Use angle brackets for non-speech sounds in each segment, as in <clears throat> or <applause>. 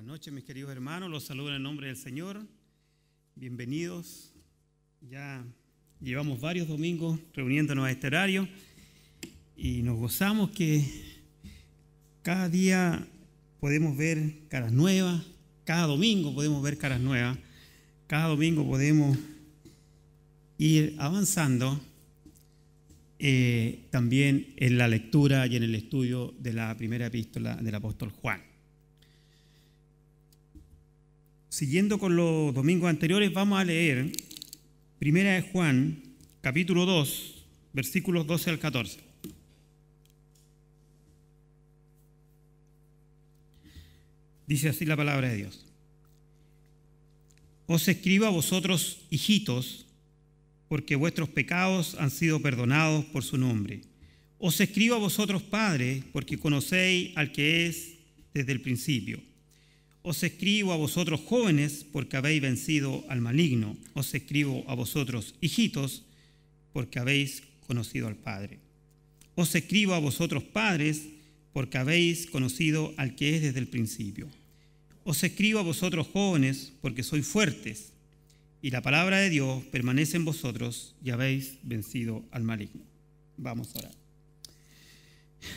Buenas noches, mis queridos hermanos. Los saludo en el nombre del Señor. Bienvenidos. Ya llevamos varios domingos reuniéndonos a este horario y nos gozamos que cada día podemos ver caras nuevas, cada domingo podemos ver caras nuevas, cada domingo podemos ir avanzando eh, también en la lectura y en el estudio de la primera epístola del apóstol Juan. Siguiendo con los domingos anteriores, vamos a leer Primera de Juan, capítulo 2, versículos 12 al 14. Dice así la palabra de Dios. Os escribo a vosotros, hijitos, porque vuestros pecados han sido perdonados por su nombre. Os escribo a vosotros, padres, porque conocéis al que es desde el principio. Os escribo a vosotros jóvenes porque habéis vencido al maligno. Os escribo a vosotros hijitos porque habéis conocido al Padre. Os escribo a vosotros padres porque habéis conocido al que es desde el principio. Os escribo a vosotros jóvenes porque sois fuertes y la palabra de Dios permanece en vosotros y habéis vencido al maligno. Vamos a orar.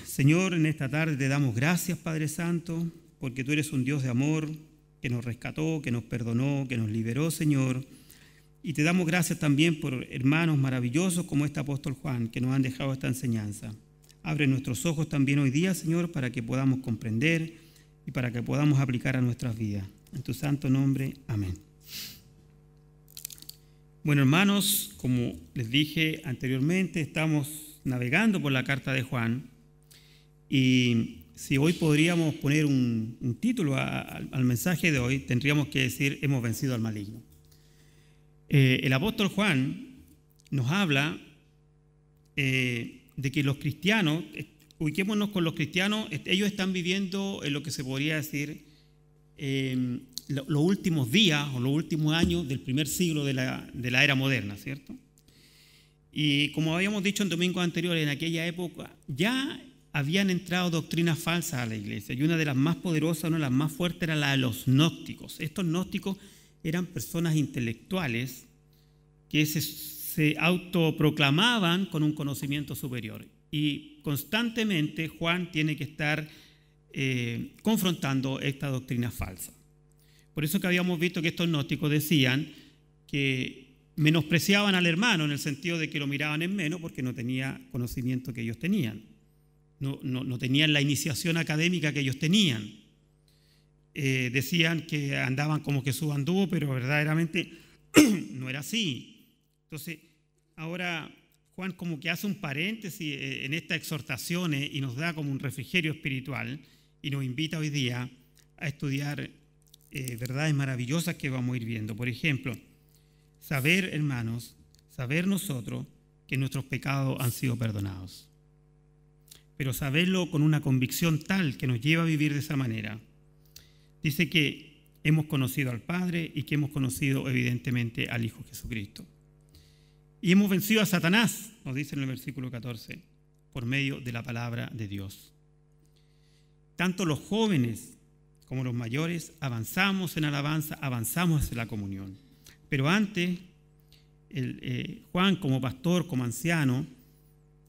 Señor, en esta tarde te damos gracias, Padre Santo, porque tú eres un Dios de amor que nos rescató, que nos perdonó, que nos liberó, Señor. Y te damos gracias también por hermanos maravillosos como este apóstol Juan, que nos han dejado esta enseñanza. Abre nuestros ojos también hoy día, Señor, para que podamos comprender y para que podamos aplicar a nuestras vidas. En tu santo nombre, amén. Bueno, hermanos, como les dije anteriormente, estamos navegando por la carta de Juan y si hoy podríamos poner un, título al mensaje de hoy, tendríamos que decir, hemos vencido al maligno. Eh, el apóstol Juan nos habla eh, de que los cristianos, ubiquémonos con los cristianos, ellos están viviendo en lo que se podría decir em, los últimos días o los últimos años del primer siglo de la, de la era moderna, ¿cierto? Y como habíamos dicho en domingos anteriores, en aquella época ya habían entrado doctrinas falsas a la iglesia y una de las más poderosas, una de las más fuertes era la de los gnósticos. Estos gnósticos eran personas intelectuales que se, autoproclamaban con un conocimiento superior. Y constantemente Juan tiene que estar eh, confrontando esta doctrina falsa. Por eso que habíamos visto que estos gnósticos decían que menospreciaban al hermano en el sentido de que lo miraban en menos porque no tenía conocimiento que ellos tenían no, tenían la iniciación académica que ellos tenían. Eh, decían que andaban como que anduvo, pero verdaderamente <clears throat> no era así. Entonces, ahora Juan como que hace un paréntesis eh, en estas exhortaciones eh, y nos da como un refrigerio espiritual y nos invita hoy día a estudiar verdades maravillosas que vamos a ir viendo. Por ejemplo, saber, hermanos, saber nosotros que nuestros pecados han sido perdonados pero saberlo con una convicción tal que nos lleva a vivir de esa manera. Dice que hemos conocido al Padre y que hemos conocido evidentemente al Hijo Jesucristo. Y hemos vencido a Satanás, nos dice en el versículo 14, por medio de la palabra de Dios. Tanto los jóvenes como los mayores avanzamos en alabanza, avanzamos hacia la comunión. Pero antes, el, eh, Juan como pastor, como anciano,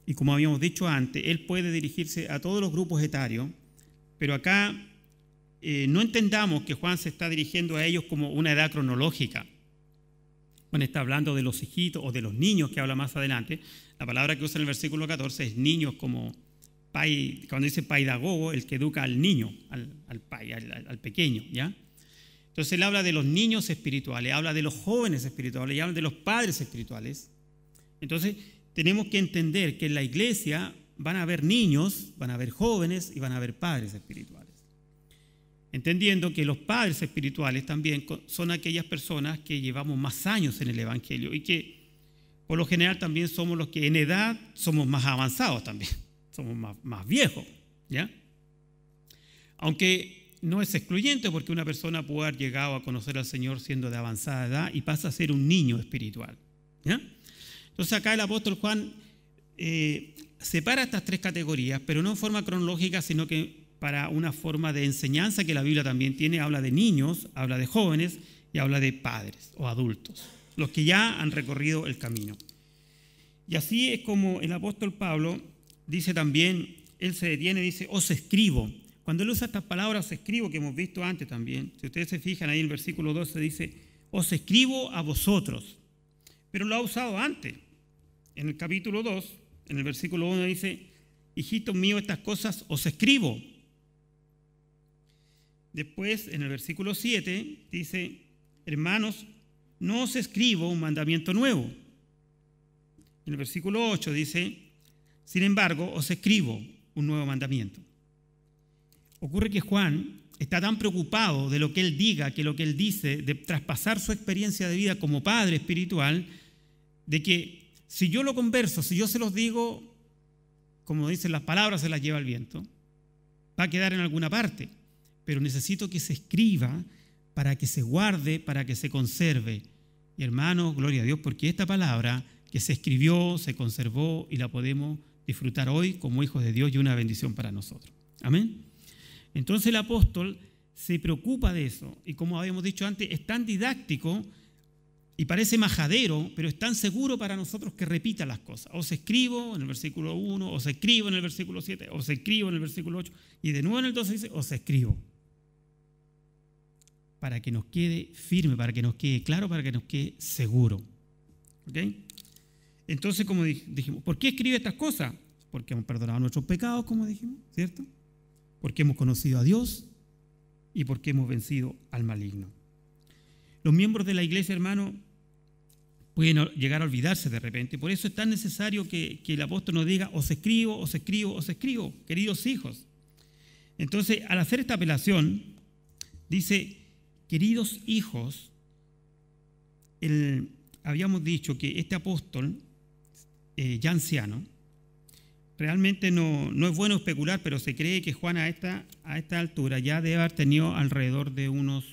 y como habíamos dicho antes, él puede dirigirse a todos los grupos etarios, pero acá eh, no entendamos que Juan se está dirigiendo a ellos como una edad cronológica. Juan está hablando de los hijitos o de los niños que habla más adelante. La palabra que usa en el versículo 14 es niños como cuando dice paidagogo, el que educa al niño, al, pequeño, ¿ya? Entonces él habla de los niños espirituales, habla de los jóvenes espirituales y habla de los padres espirituales. Entonces tenemos que entender que en la iglesia van a haber niños, van a haber jóvenes y van a haber padres espirituales. Entendiendo que los padres espirituales también son aquellas personas que llevamos más años en el Evangelio y que por lo general también somos los que en edad somos más avanzados también, <laughs> somos más, viejos, ¿ya? Aunque no es excluyente porque una persona puede haber llegado a conocer al Señor siendo de avanzada edad y pasa a ser un niño espiritual, ¿ya? Entonces acá el apóstol Juan eh, separa estas tres categorías, pero no en forma cronológica, sino que para una forma de enseñanza que la Biblia también tiene. Habla de niños, habla de jóvenes y habla de padres o adultos, los que ya han recorrido el camino. Y así es como el apóstol Pablo dice también, él se detiene, y dice, os escribo. Cuando él usa estas palabras, os escribo, que hemos visto antes también, si ustedes se fijan ahí en el versículo 12 dice, os escribo a vosotros, pero lo ha usado antes en el capítulo 2, en el versículo 1 dice, hijitos mío, estas cosas os escribo. Después, en el versículo 7, dice, hermanos, no os escribo un mandamiento nuevo. En el versículo 8 dice, sin embargo, os escribo un nuevo mandamiento. Ocurre que Juan está tan preocupado de lo que él diga, que lo que él dice, de traspasar su experiencia de vida como padre espiritual, de que si yo lo converso, si yo se los digo, como dicen las palabras, se las lleva el viento, va a quedar en alguna parte, pero necesito que se escriba para que se guarde, para que se conserve. Y hermanos, gloria a Dios, porque esta palabra que se escribió, se conservó y la podemos disfrutar hoy como hijos de Dios y una bendición para nosotros. Amén. Entonces el apóstol se preocupa de eso y como habíamos dicho antes, es tan didáctico y parece majadero, pero es tan seguro para nosotros que repita las cosas. Os escribo en el versículo 1, os escribo en el versículo 7, os escribo en el versículo 8, y de nuevo en el 12 dice, os escribo. Para que nos quede firme, para que nos quede claro, para que nos quede seguro. ¿Ok? Entonces, como dijimos, ¿por qué escribe estas cosas? Porque hemos perdonado nuestros pecados, como dijimos, ¿cierto? Porque hemos conocido a Dios y porque hemos vencido al maligno. Los miembros de la iglesia, hermano, pueden llegar a olvidarse de repente. Por eso es tan necesario que, el apóstol nos diga, os escribo, os escribo, os escribo, queridos hijos. Entonces, al hacer esta apelación, dice, queridos hijos, habíamos dicho que este apóstol, ya eh, anciano, realmente no, no, es bueno especular, pero se cree que Juan a esta altura ya debe haber tenido alrededor de unos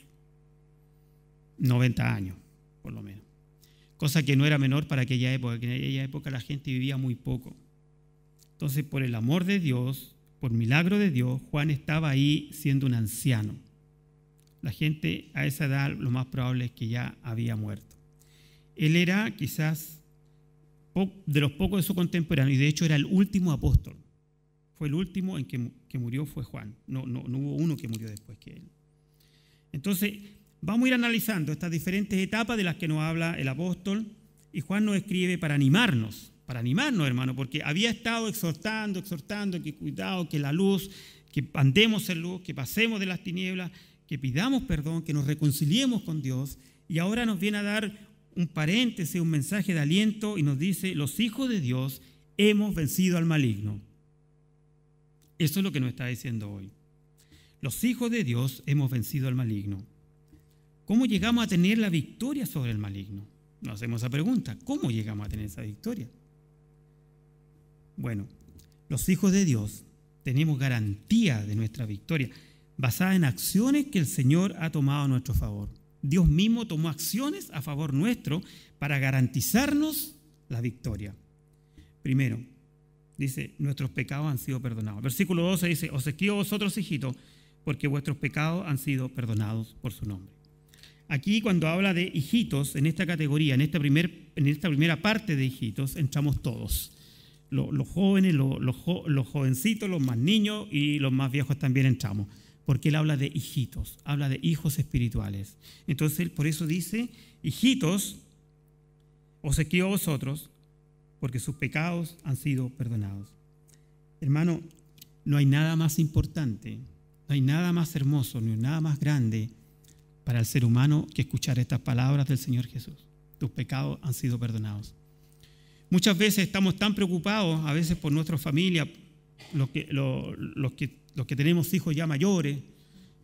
90 años, por lo menos cosa que no era menor para aquella época, que en aquella época la gente vivía muy poco. Entonces, por el amor de Dios, por milagro de Dios, Juan estaba ahí siendo un anciano. La gente a esa edad lo más probable es que ya había muerto. Él era quizás de los pocos de su contemporáneo y de hecho era el último apóstol. Fue el último en que, murió fue Juan. No, no, no hubo uno que murió después que él. Entonces, Vamos a ir analizando estas diferentes etapas de las que nos habla el apóstol y Juan nos escribe para animarnos, para animarnos hermano, porque había estado exhortando, exhortando que cuidado, que la luz, que andemos en luz, que pasemos de las tinieblas, que pidamos perdón, que nos reconciliemos con Dios y ahora nos viene a dar un paréntesis, un mensaje de aliento y nos dice, los hijos de Dios hemos vencido al maligno. Eso es lo que nos está diciendo hoy. Los hijos de Dios hemos vencido al maligno. ¿Cómo llegamos a tener la victoria sobre el maligno? Nos hacemos la pregunta. ¿Cómo llegamos a tener esa victoria? Bueno, los hijos de Dios tenemos garantía de nuestra victoria basada en acciones que el Señor ha tomado a nuestro favor. Dios mismo tomó acciones a favor nuestro para garantizarnos la victoria. Primero, dice, nuestros pecados han sido perdonados. Versículo 12 dice, os escribo vosotros, hijitos, porque vuestros pecados han sido perdonados por su nombre. Aquí cuando habla de hijitos, en esta categoría, en esta, en esta primera parte de hijitos, entramos todos. Los, jóvenes, los, jovencitos, los más niños y los más viejos también entramos. Porque él habla de hijitos, habla de hijos espirituales. Entonces por eso dice, hijitos, os escribo a vosotros, porque sus pecados han sido perdonados. Hermano, no hay nada más importante, no hay nada más hermoso, ni nada más grande para el ser humano que escuchar estas palabras del Señor Jesús. Tus pecados han sido perdonados. Muchas veces estamos tan preocupados, a veces por nuestra familia, los que, los, que, los que tenemos hijos ya mayores,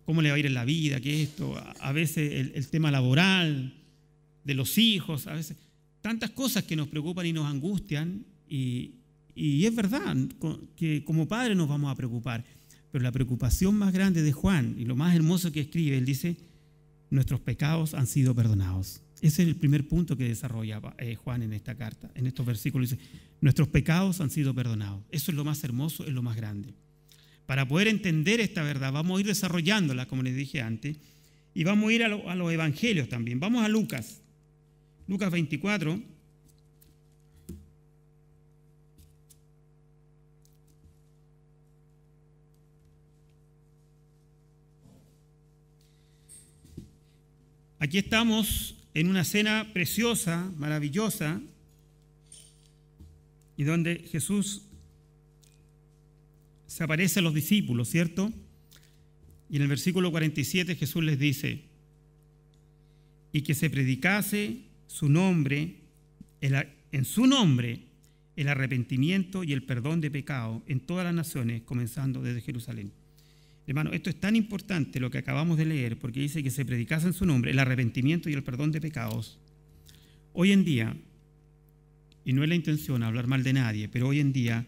cómo le va a ir en la vida, qué esto, a veces el, tema laboral, de los hijos, a veces tantas cosas que nos preocupan y nos angustian y, y es verdad que como padre nos vamos a preocupar, pero la preocupación más grande de Juan y lo más hermoso que escribe, él dice, nuestros pecados han sido perdonados. Ese es el primer punto que desarrolla eh, Juan en esta carta, en estos versículos. Dice, nuestros pecados han sido perdonados. Eso es lo más hermoso, es lo más grande. Para poder entender esta verdad, vamos a ir desarrollándola, como les dije antes, y vamos a ir a, los evangelios también. Vamos a Lucas, Lucas 24 Aquí estamos en una cena preciosa, maravillosa, y donde Jesús se aparece a los discípulos, ¿cierto? Y en el versículo 47 Jesús les dice, y que se predicase su nombre, en su nombre, el arrepentimiento y el perdón de pecado en todas las naciones, comenzando desde Jerusalén. Hermano, esto es tan importante lo que acabamos de leer, porque dice que se predicase en su nombre el arrepentimiento y el perdón de pecados. Hoy en día, y no es la intención hablar mal de nadie, pero hoy en día,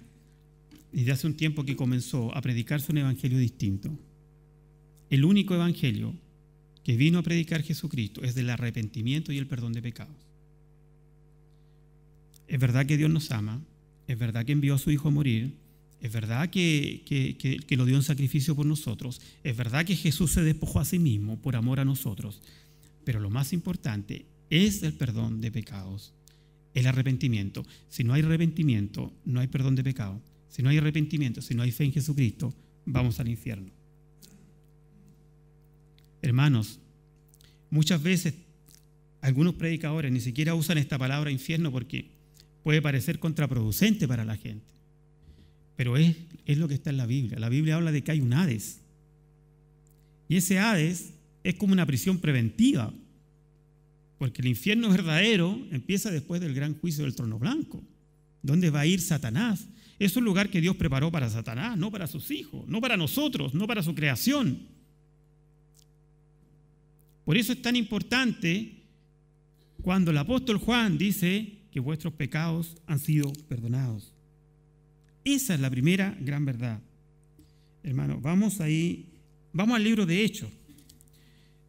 desde hace un tiempo que comenzó a predicarse un evangelio distinto. El único evangelio que vino a predicar Jesucristo es del arrepentimiento y el perdón de pecados. Es verdad que Dios nos ama, es verdad que envió a su Hijo a morir, es verdad que, lo dio en sacrificio por nosotros. Es verdad que Jesús se despojó a sí mismo por amor a nosotros. Pero lo más importante es el perdón de pecados, el arrepentimiento. Si no hay arrepentimiento, no hay perdón de pecado. Si no hay arrepentimiento, si no hay fe en Jesucristo, vamos al infierno. Hermanos, muchas veces algunos predicadores ni siquiera usan esta palabra infierno porque puede parecer contraproducente para la gente pero es, es lo que está en la Biblia. La Biblia habla de que hay un Hades. Y ese Hades es como una prisión preventiva, porque el infierno verdadero empieza después del gran juicio del trono blanco, ¿Dónde va a ir Satanás. Es un lugar que Dios preparó para Satanás, no para sus hijos, no para nosotros, no para su creación. Por eso es tan importante cuando el apóstol Juan dice que vuestros pecados han sido perdonados. Esa es la primera gran verdad. Hermano, vamos ahí, vamos al libro de Hechos.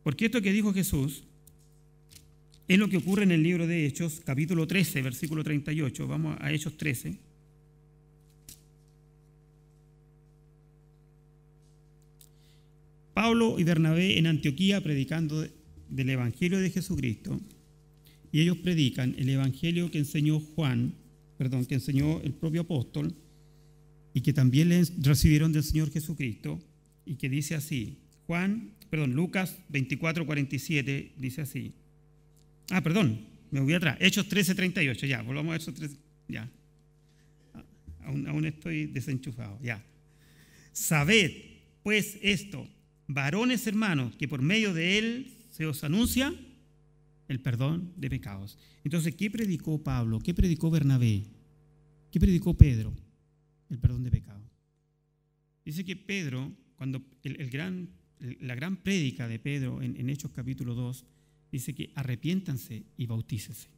Porque esto que dijo Jesús es lo que ocurre en el libro de Hechos, capítulo 13, versículo 38. Vamos a Hechos 13. Pablo y Bernabé en Antioquía predicando del Evangelio de Jesucristo. Y ellos predican el Evangelio que enseñó Juan, perdón, que enseñó el propio apóstol y que también le recibieron del Señor Jesucristo y que dice así, Juan, perdón, Lucas 24, 47 dice así. Ah, perdón, me voy atrás. Hechos 13, 38, ya, volvamos a Hechos 13, ya. Ah, aún, aún estoy desenchufado, ya. Sabed, pues, esto, varones hermanos, que por medio de él se os anuncia el perdón de pecados. Entonces, ¿qué predicó Pablo? ¿Qué predicó Bernabé? ¿Qué predicó Pedro? el perdón de pecado. Dice que Pedro, cuando el, gran, la gran prédica de Pedro en, Hechos capítulo 2, dice que arrepiéntanse y bautícese.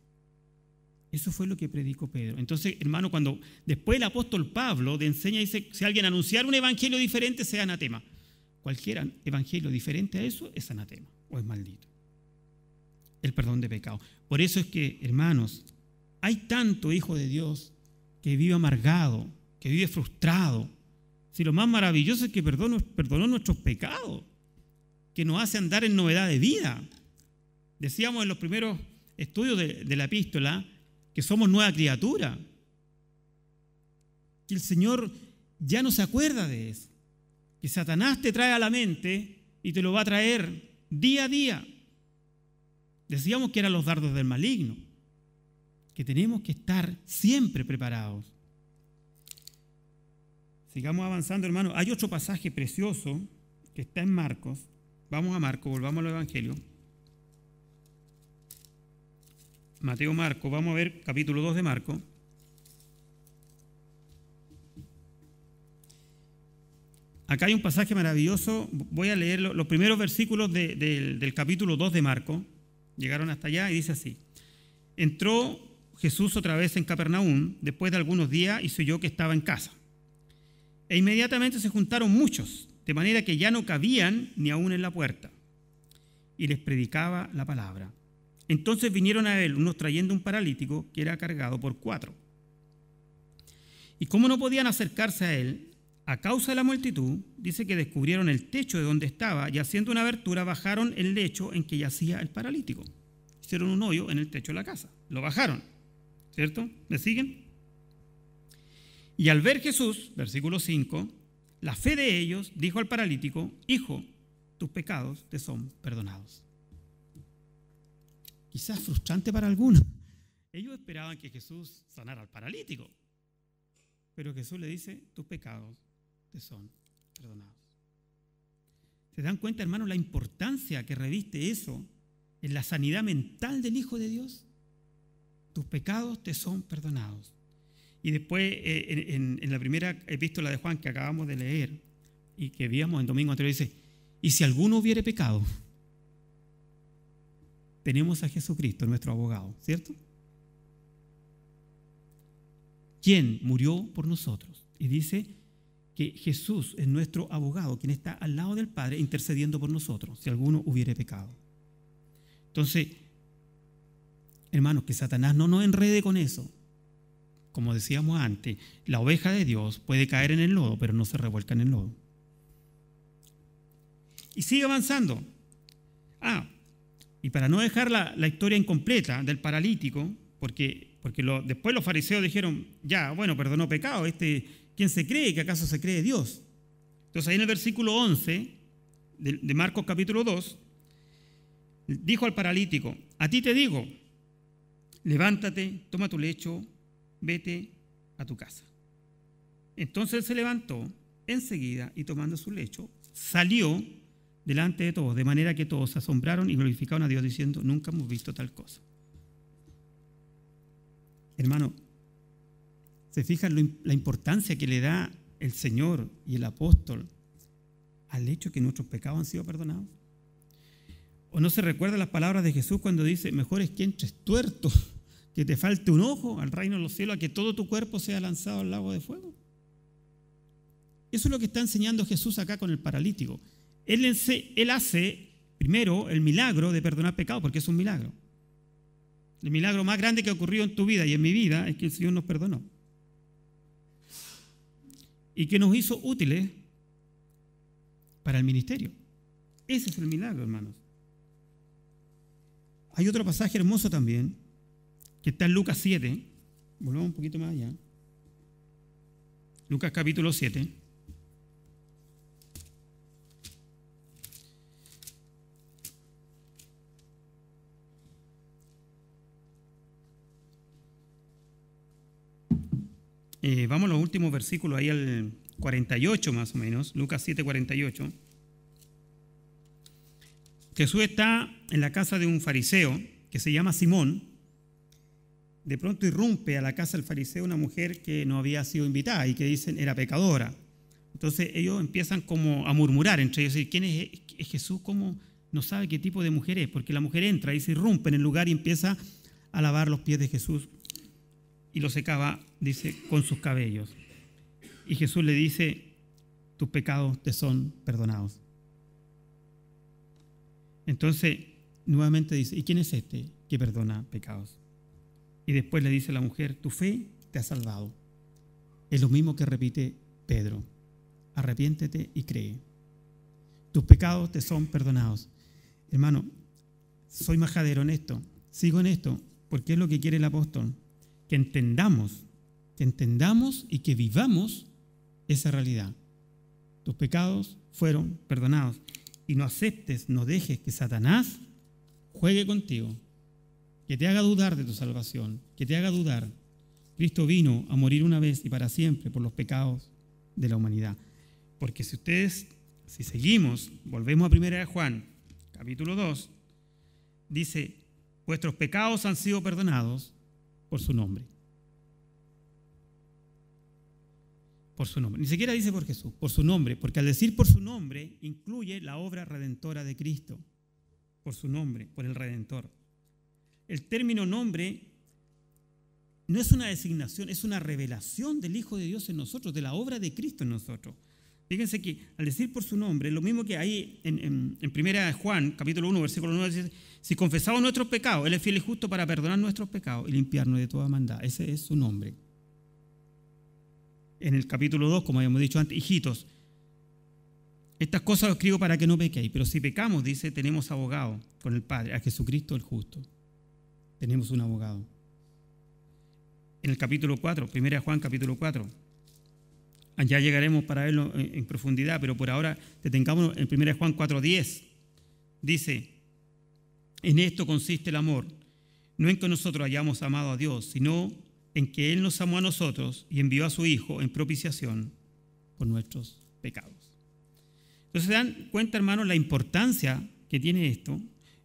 Eso fue lo que predicó Pedro. Entonces, hermano, cuando después el apóstol Pablo de enseña, dice, si alguien anunciara un evangelio diferente, sea anatema. Cualquier evangelio diferente a eso es anatema o es maldito. El perdón de pecado. Por eso es que, hermanos, hay tanto hijo de Dios que vive amargado, que vive frustrado, si lo más maravilloso es que perdonó, nuestros pecados, que nos hace andar en novedad de vida. Decíamos en los primeros estudios de, de la epístola que somos nueva criatura, que el Señor ya no se acuerda de eso, que Satanás te trae a la mente y te lo va a traer día a día. Decíamos que eran los dardos del maligno, que tenemos que estar siempre preparados. Sigamos avanzando, hermano. Hay otro pasaje precioso que está en Marcos. Vamos a Marcos, volvamos al Evangelio. Mateo Marcos, vamos a ver capítulo 2 de Marcos. Acá hay un pasaje maravilloso, voy a leer los primeros versículos del capítulo 2 de Marco, llegaron hasta allá y dice así, entró Jesús otra vez en Capernaum después de algunos días y se oyó que estaba en casa. E inmediatamente se juntaron muchos, de manera que ya no cabían ni aún en la puerta. Y les predicaba la palabra. Entonces vinieron a él unos trayendo un paralítico que era cargado por cuatro. Y como no podían acercarse a él, a causa de la multitud, dice que descubrieron el techo de donde estaba y haciendo una abertura bajaron el lecho en que yacía el paralítico. Hicieron un hoyo en el techo de la casa. Lo bajaron. ¿Cierto? ¿Me siguen? Y al ver Jesús, versículo 5, la fe de ellos dijo al paralítico, Hijo, tus pecados te son perdonados. Quizás frustrante para algunos. Ellos esperaban que Jesús sanara al paralítico, pero Jesús le dice, tus pecados te son perdonados. ¿Se dan cuenta, hermanos, la importancia que reviste eso en la sanidad mental del Hijo de Dios? Tus pecados te son perdonados. Y después, eh, en, la primera epístola de Juan que acabamos de leer y que vimos en domingo anterior, dice, y si alguno hubiere pecado, tenemos a Jesucristo, nuestro abogado, ¿cierto? Quien murió por nosotros. Y dice que Jesús es nuestro abogado, quien está al lado del Padre intercediendo por nosotros, si alguno hubiere pecado. Entonces, hermanos, que Satanás no nos enrede con eso como decíamos antes, la oveja de Dios puede caer en el lodo, pero no se revuelca en el lodo. Y sigue avanzando. Ah, y para no dejar la, historia incompleta del paralítico, porque, porque después los fariseos dijeron, ya, bueno, perdonó pecado, este, ¿quién se cree? ¿Que acaso se cree Dios? Entonces ahí en el versículo 11 de, de Marcos capítulo 2, dijo al paralítico, a ti te digo, levántate, toma tu lecho vete a tu casa. Entonces él se levantó enseguida y tomando su lecho, salió delante de todos, de manera que todos se asombraron y glorificaron a Dios diciendo, nunca hemos visto tal cosa. Hermano, ¿se fijan la importancia que le da el Señor y el apóstol al hecho que nuestros pecados han sido perdonados? ¿O no se recuerdan las palabras de Jesús cuando dice, mejor es que entres tuerto que te falte un ojo al reino de los cielos, a que todo tu cuerpo sea lanzado al lago de fuego. Eso es lo que está enseñando Jesús acá con el paralítico. Él, hace primero el milagro de perdonar pecado, porque es un milagro. El milagro más grande que ocurrió en tu vida y en mi vida es que el Señor nos perdonó. Y que nos hizo útiles para el ministerio. Ese es el milagro, hermanos. Hay otro pasaje hermoso también, que está en Lucas 7. volvemos un poquito más allá. Lucas capítulo 7. Eh, vamos a los últimos versículos, ahí al 48 más o menos, Lucas 7, 48. Jesús está en la casa de un fariseo que se llama Simón, de pronto irrumpe a la casa del fariseo una mujer que no había sido invitada y que dicen era pecadora. Entonces ellos empiezan como a murmurar entre ellos, ¿quién e-, es, Jesús? ¿Cómo no sabe qué tipo de mujer es? Porque la mujer entra y se irrumpe en el lugar y empieza a lavar los pies de Jesús y lo secaba, dice, con sus cabellos. Y Jesús le dice, tus pecados te son perdonados. Entonces, nuevamente dice, ¿y quién es este que perdona pecados? Y después le dice a la mujer, tu fe te ha salvado. Es lo mismo que repite Pedro, arrepiéntete y cree. Tus pecados te son perdonados. Hermano, soy majadero en esto, sigo en esto, porque es lo que quiere el apóstol, que entendamos, que entendamos y que vivamos esa realidad. Tus pecados fueron perdonados y no aceptes, no dejes que Satanás juegue contigo que te haga dudar de tu salvación, que te haga dudar. Cristo vino a morir una vez y para siempre por los pecados de la humanidad. Porque si ustedes, si seguimos, volvemos a 1 Juan, capítulo 2, dice, vuestros pecados han sido perdonados por su nombre. Por su nombre. Ni siquiera dice por Jesús, por su nombre, porque al decir por su nombre incluye la obra redentora de Cristo, por su nombre, por el redentor el término nombre no es una designación, es una revelación del Hijo de Dios en nosotros, de la obra de Cristo en nosotros. Fíjense que al decir por su nombre, lo mismo que ahí en, 1 primera Juan, capítulo 1, versículo 9, dice, si confesamos nuestros pecados, Él es fiel y justo para perdonar nuestros pecados y limpiarnos de toda maldad. Ese es su nombre. En el capítulo 2, como habíamos dicho antes, hijitos, estas cosas os escribo para que no pequéis, pero si pecamos, dice, tenemos abogado con el Padre, a Jesucristo el justo tenemos un abogado. En el capítulo 4, 1 Juan capítulo 4, allá llegaremos para verlo en profundidad, pero por ahora detengámonos en 1 Juan 4.10. Dice, en esto consiste el amor, no en que nosotros hayamos amado a Dios, sino en que Él nos amó a nosotros y envió a su Hijo en propiciación por nuestros pecados. Entonces se dan cuenta, hermanos, la importancia que tiene esto,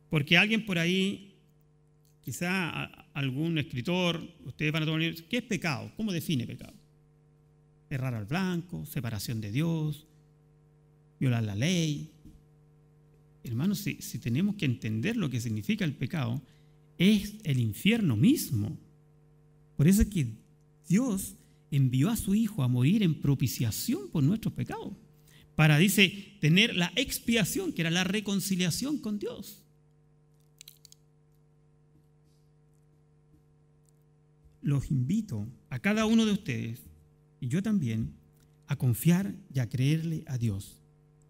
porque alguien por ahí quizá algún escritor, ustedes van a tomar, ¿qué es pecado? ¿Cómo define pecado? Errar al blanco, separación de Dios, violar la ley. Hermanos, si, tenemos que entender lo que significa el pecado, es el infierno mismo. Por eso es que Dios envió a su Hijo a morir en propiciación por nuestros pecados, para, dice, tener la expiación, que era la reconciliación con Dios. los invito a cada uno de ustedes, y yo también, a confiar y a creerle a Dios.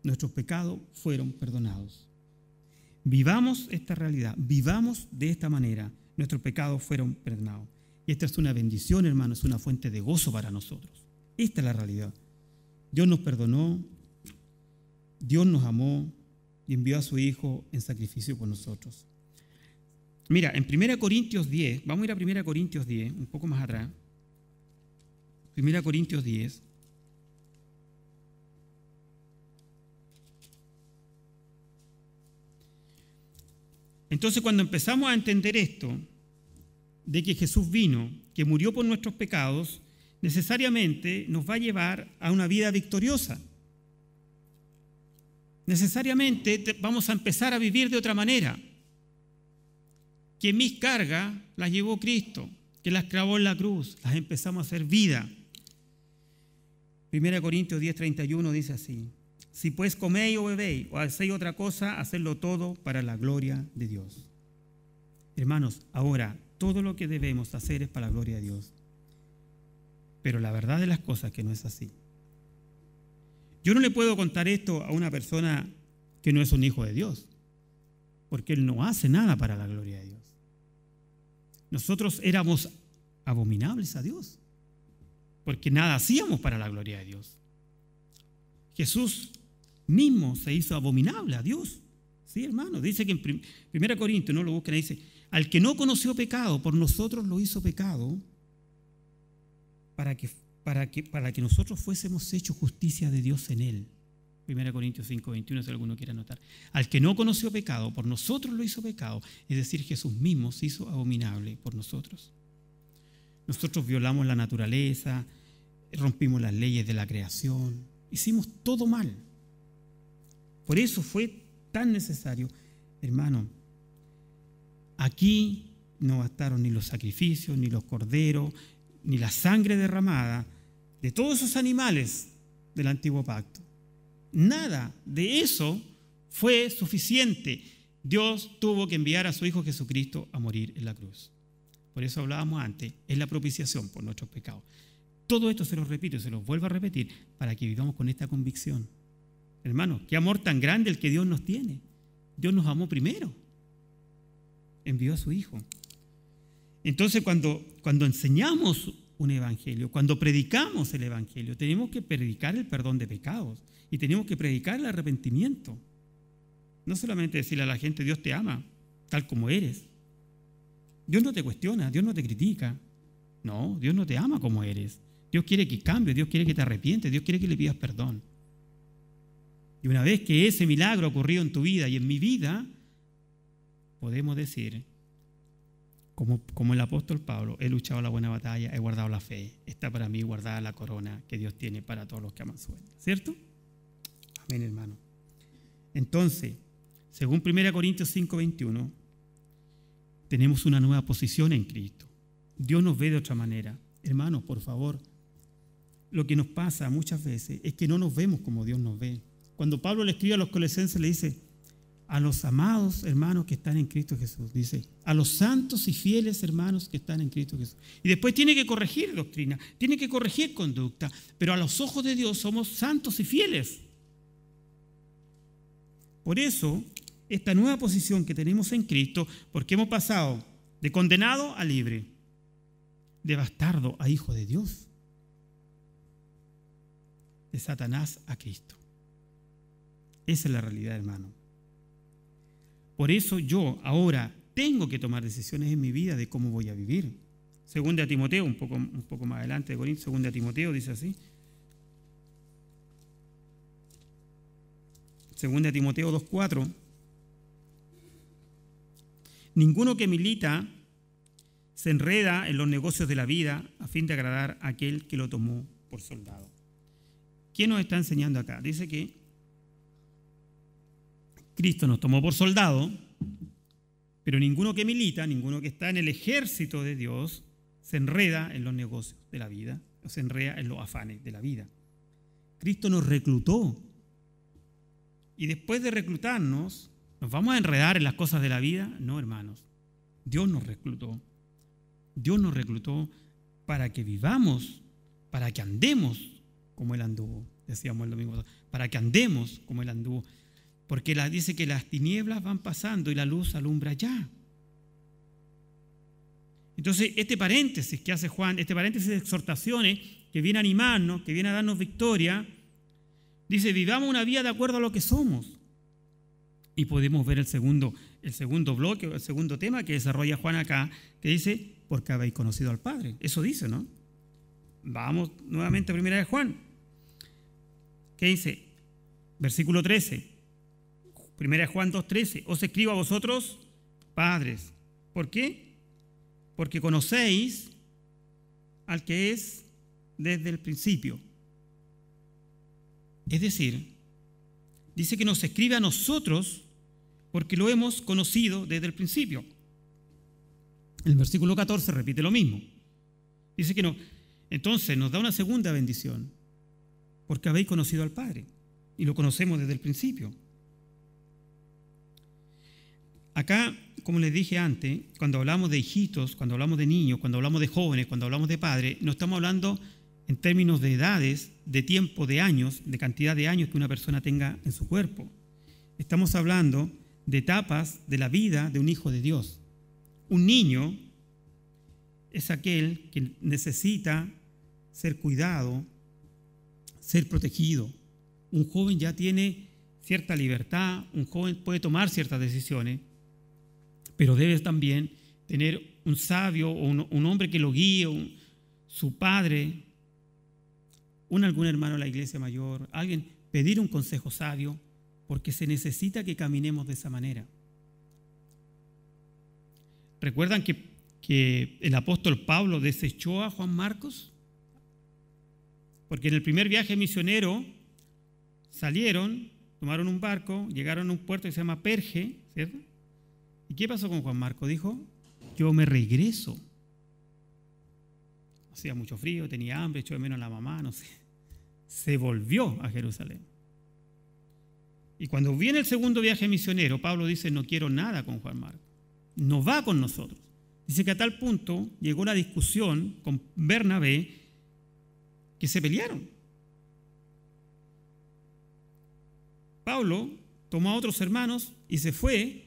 Nuestros pecados fueron perdonados. Vivamos esta realidad, vivamos de esta manera. Nuestros pecados fueron perdonados. Y esta es una bendición, hermano, es una fuente de gozo para nosotros. Esta es la realidad. Dios nos perdonó, Dios nos amó y envió a su Hijo en sacrificio por nosotros. Mira, en 1 Corintios 10, vamos a ir a 1 Corintios 10, un poco más atrás. 1 Corintios 10. Entonces cuando empezamos a entender esto, de que Jesús vino, que murió por nuestros pecados, necesariamente nos va a llevar a una vida victoriosa. Necesariamente vamos a empezar a vivir de otra manera que mis cargas las llevó Cristo, que las clavó en la cruz, las empezamos a hacer vida. 1 Corintios 10:31 dice así, si pues coméis o bebéis o hacéis otra cosa, hacedlo todo para la gloria de Dios. Hermanos, ahora todo lo que debemos hacer es para la gloria de Dios. Pero la verdad de las cosas es que no es así. Yo no le puedo contar esto a una persona que no es un hijo de Dios, porque él no hace nada para la gloria de Dios. Nosotros éramos abominables a Dios, porque nada hacíamos para la gloria de Dios. Jesús mismo se hizo abominable a Dios. Sí, hermano, dice que en 1 Corintios, no lo busquen, dice, al que no conoció pecado, por nosotros lo hizo pecado, para que, para que, para que nosotros fuésemos hechos justicia de Dios en él. 1 Corintios 5, 21, si alguno quiere anotar. Al que no conoció pecado, por nosotros lo hizo pecado. Es decir, Jesús mismo se hizo abominable por nosotros. Nosotros violamos la naturaleza, rompimos las leyes de la creación, hicimos todo mal. Por eso fue tan necesario, hermano, aquí no bastaron ni los sacrificios, ni los corderos, ni la sangre derramada de todos esos animales del antiguo pacto. Nada de eso fue suficiente. Dios tuvo que enviar a su Hijo Jesucristo a morir en la cruz. Por eso hablábamos antes, es la propiciación por nuestros pecados. Todo esto se los repito y se los vuelvo a repetir para que vivamos con esta convicción. Hermano, qué amor tan grande el que Dios nos tiene. Dios nos amó primero. Envió a su Hijo. Entonces, cuando, cuando enseñamos un evangelio. Cuando predicamos el evangelio, tenemos que predicar el perdón de pecados y tenemos que predicar el arrepentimiento. No solamente decirle a la gente, Dios te ama, tal como eres. Dios no te cuestiona, Dios no te critica. No, Dios no te ama como eres. Dios quiere que cambie, Dios quiere que te arrepientes, Dios quiere que le pidas perdón. Y una vez que ese milagro ha ocurrido en tu vida y en mi vida, podemos decir, como, el apóstol Pablo, he luchado la buena batalla, he guardado la fe, está para mí guardada la corona que Dios tiene para todos los que aman su ¿Cierto? Amén, hermano. Entonces, según 1 Corintios 5:21, tenemos una nueva posición en Cristo. Dios nos ve de otra manera. Hermano, por favor, lo que nos pasa muchas veces es que no nos vemos como Dios nos ve. Cuando Pablo le escribe a los colescenses, le dice, a los amados hermanos que están en Cristo Jesús, dice, a los santos y fieles hermanos que están en Cristo Jesús. Y después tiene que corregir doctrina, tiene que corregir conducta, pero a los ojos de Dios somos santos y fieles. Por eso, esta nueva posición que tenemos en Cristo, porque hemos pasado de condenado a libre, de bastardo a hijo de Dios, de Satanás a Cristo. Esa es la realidad, hermano. Por eso yo ahora tengo que tomar decisiones en mi vida de cómo voy a vivir. Segunda Timoteo, un poco, un poco más adelante de segunda Timoteo dice así. Segunda Timoteo 2.4. Ninguno que milita se enreda en los negocios de la vida a fin de agradar a aquel que lo tomó por soldado. ¿Qué nos está enseñando acá? Dice que Cristo nos tomó por soldado, pero ninguno que milita, ninguno que está en el ejército de Dios, se enreda en los negocios de la vida, o se enreda en los afanes de la vida. Cristo nos reclutó. Y después de reclutarnos, ¿nos vamos a enredar en las cosas de la vida? No, hermanos. Dios nos reclutó. Dios nos reclutó para que vivamos, para que andemos como Él anduvo, decíamos el domingo, para que andemos como Él anduvo. Porque dice que las tinieblas van pasando y la luz alumbra ya. Entonces, este paréntesis que hace Juan, este paréntesis de exhortaciones que viene a animarnos, que viene a darnos victoria, dice, vivamos una vida de acuerdo a lo que somos. Y podemos ver el segundo, el segundo bloque, el segundo tema que desarrolla Juan acá, que dice, porque habéis conocido al Padre. Eso dice, ¿no? Vamos nuevamente a primera de Juan. ¿Qué dice? Versículo 13. 1 Juan 2.13, os escribo a vosotros, padres. ¿Por qué? Porque conocéis al que es desde el principio. Es decir, dice que nos escribe a nosotros porque lo hemos conocido desde el principio. el versículo 14 repite lo mismo. Dice que no. Entonces nos da una segunda bendición, porque habéis conocido al Padre y lo conocemos desde el principio. Acá, como les dije antes, cuando hablamos de hijitos, cuando hablamos de niños, cuando hablamos de jóvenes, cuando hablamos de padres, no estamos hablando en términos de edades, de tiempo, de años, de cantidad de años que una persona tenga en su cuerpo. Estamos hablando de etapas de la vida de un hijo de Dios. Un niño es aquel que necesita ser cuidado, ser protegido. Un joven ya tiene cierta libertad, un joven puede tomar ciertas decisiones, pero debes también tener un sabio o un, hombre que lo guíe, su padre, un algún hermano de la iglesia mayor, alguien, pedir un consejo sabio, porque se necesita que caminemos de esa manera. ¿Recuerdan que, que el apóstol Pablo desechó a Juan Marcos? Porque en el primer viaje misionero salieron, tomaron un barco, llegaron a un puerto que se llama Perge, ¿cierto? ¿Y qué pasó con Juan Marco? Dijo, yo me regreso. Hacía mucho frío, tenía hambre, echó de menos la mamá, no sé. Se volvió a Jerusalén. Y cuando viene el segundo viaje misionero, Pablo dice, no quiero nada con Juan Marco. No va con nosotros. Dice que a tal punto llegó la discusión con Bernabé que se pelearon. Pablo tomó a otros hermanos y se fue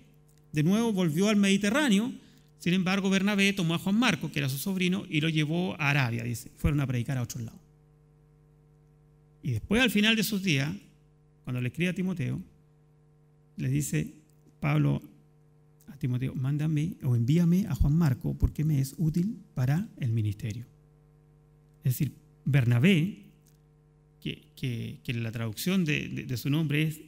de nuevo volvió al Mediterráneo. Sin embargo, Bernabé tomó a Juan Marco, que era su sobrino, y lo llevó a Arabia, dice. Fueron a predicar a otros lados. Y después, al final de sus días, cuando le escribe a Timoteo, le dice Pablo a Timoteo, mándame o envíame a Juan Marco porque me es útil para el ministerio. Es decir, Bernabé, que, la traducción de su nombre es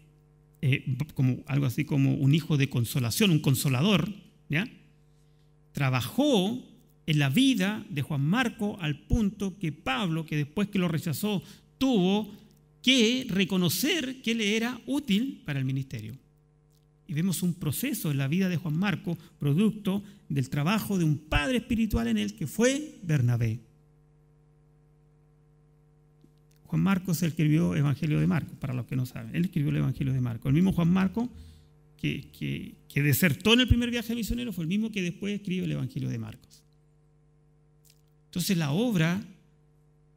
eh, como, algo así como un hijo de consolación, un consolador, trabajó en la vida de Juan Marco al punto que Pablo, que después que lo rechazó, tuvo que reconocer que le era útil para el ministerio. Y vemos un proceso en la vida de Juan Marco, producto del trabajo de un padre espiritual en él, que fue Bernabé. Juan Marcos escribió el escribió Evangelio de Marcos, para los que no saben. Él escribió el Evangelio de Marcos. El mismo Juan Marcos que, desertó en el primer viaje misionero fue el mismo que después escribió el Evangelio de Marcos. Entonces la obra